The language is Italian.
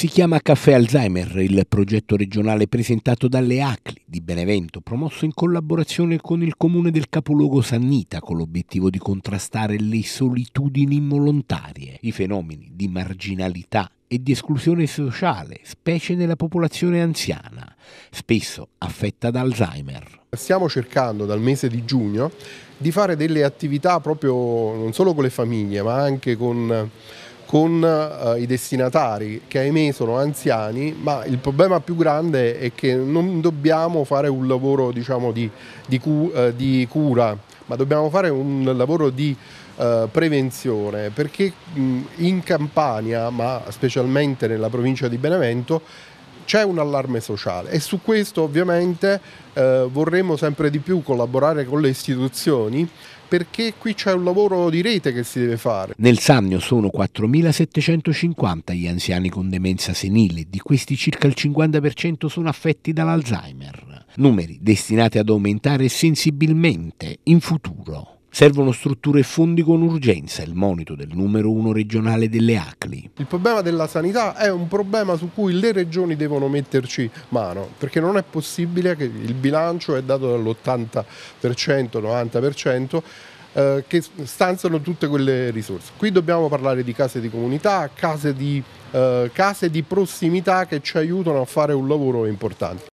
Si chiama Caffè Alzheimer, il progetto regionale presentato dalle ACLI di Benevento, promosso in collaborazione con il comune del capoluogo Sannita con l'obiettivo di contrastare le solitudini involontarie, i fenomeni di marginalità e di esclusione sociale, specie nella popolazione anziana, spesso affetta da Alzheimer. Stiamo cercando dal mese di giugno di fare delle attività proprio non solo con le famiglie ma anche con con eh, i destinatari che ahimè sono anziani, ma il problema più grande è che non dobbiamo fare un lavoro diciamo, di, di, cu eh, di cura, ma dobbiamo fare un lavoro di eh, prevenzione, perché mh, in Campania, ma specialmente nella provincia di Benevento, c'è un allarme sociale e su questo ovviamente eh, vorremmo sempre di più collaborare con le istituzioni perché qui c'è un lavoro di rete che si deve fare. Nel Sannio sono 4.750 gli anziani con demenza senile, di questi circa il 50% sono affetti dall'Alzheimer, numeri destinati ad aumentare sensibilmente in futuro. Servono strutture e fondi con urgenza, il monito del numero uno regionale delle ACLI. Il problema della sanità è un problema su cui le regioni devono metterci mano, perché non è possibile che il bilancio è dato dall'80%, 90%, eh, che stanziano tutte quelle risorse. Qui dobbiamo parlare di case di comunità, case di, eh, case di prossimità che ci aiutano a fare un lavoro importante.